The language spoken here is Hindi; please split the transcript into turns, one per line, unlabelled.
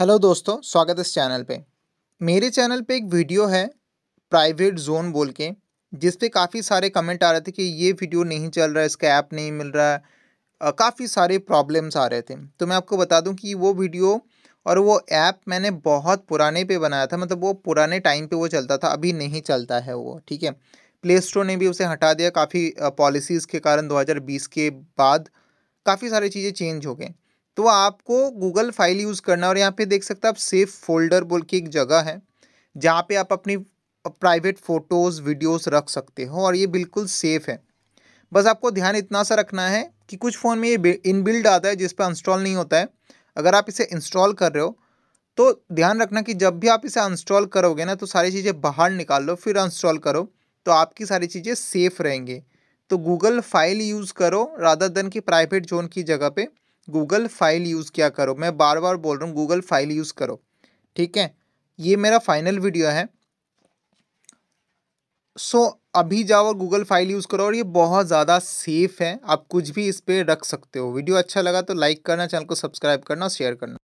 हेलो दोस्तों स्वागत है इस चैनल पे मेरे चैनल पे एक वीडियो है प्राइवेट जोन बोल के जिस पे काफ़ी सारे कमेंट आ रहे थे कि ये वीडियो नहीं चल रहा है इसका ऐप नहीं मिल रहा है काफ़ी सारे प्रॉब्लम्स आ रहे थे तो मैं आपको बता दूं कि वो वीडियो और वो ऐप मैंने बहुत पुराने पे बनाया था मतलब वो पुराने टाइम पर वो चलता था अभी नहीं चलता है वो ठीक है प्ले स्टोर ने भी उसे हटा दिया काफ़ी पॉलिसीज़ के कारण दो के बाद काफ़ी सारी चीज़ें चेंज हो गई तो आपको गूगल फाइल यूज़ करना है और यहाँ पे देख सकते हैं आप सेफ फोल्डर बोल के एक जगह है जहाँ पे आप अपनी प्राइवेट फ़ोटोज़ वीडियोस रख सकते हो और ये बिल्कुल सेफ़ है बस आपको ध्यान इतना सा रखना है कि कुछ फ़ोन में ये इनबिल्ड आता है जिस पर इंस्टॉल नहीं होता है अगर आप इसे इंस्टॉल कर रहे हो तो ध्यान रखना कि जब भी आप इसे इंस्टॉल करोगे ना तो सारी चीज़ें बाहर निकाल लो फिर इंस्टॉल करो तो आपकी सारी चीज़ें सेफ़ रहेंगे तो गूगल फाइल यूज़ करो राधा दन की प्राइवेट जोन की जगह पर गूगल फाइल यूज़ किया करो मैं बार बार बोल रहा हूँ गूगल फाइल यूज़ करो ठीक है ये मेरा फाइनल वीडियो है सो अभी जाओ और गूगल फाइल यूज़ करो और ये बहुत ज़्यादा सेफ़ है आप कुछ भी इस पर रख सकते हो वीडियो अच्छा लगा तो लाइक करना चैनल को सब्सक्राइब करना शेयर करना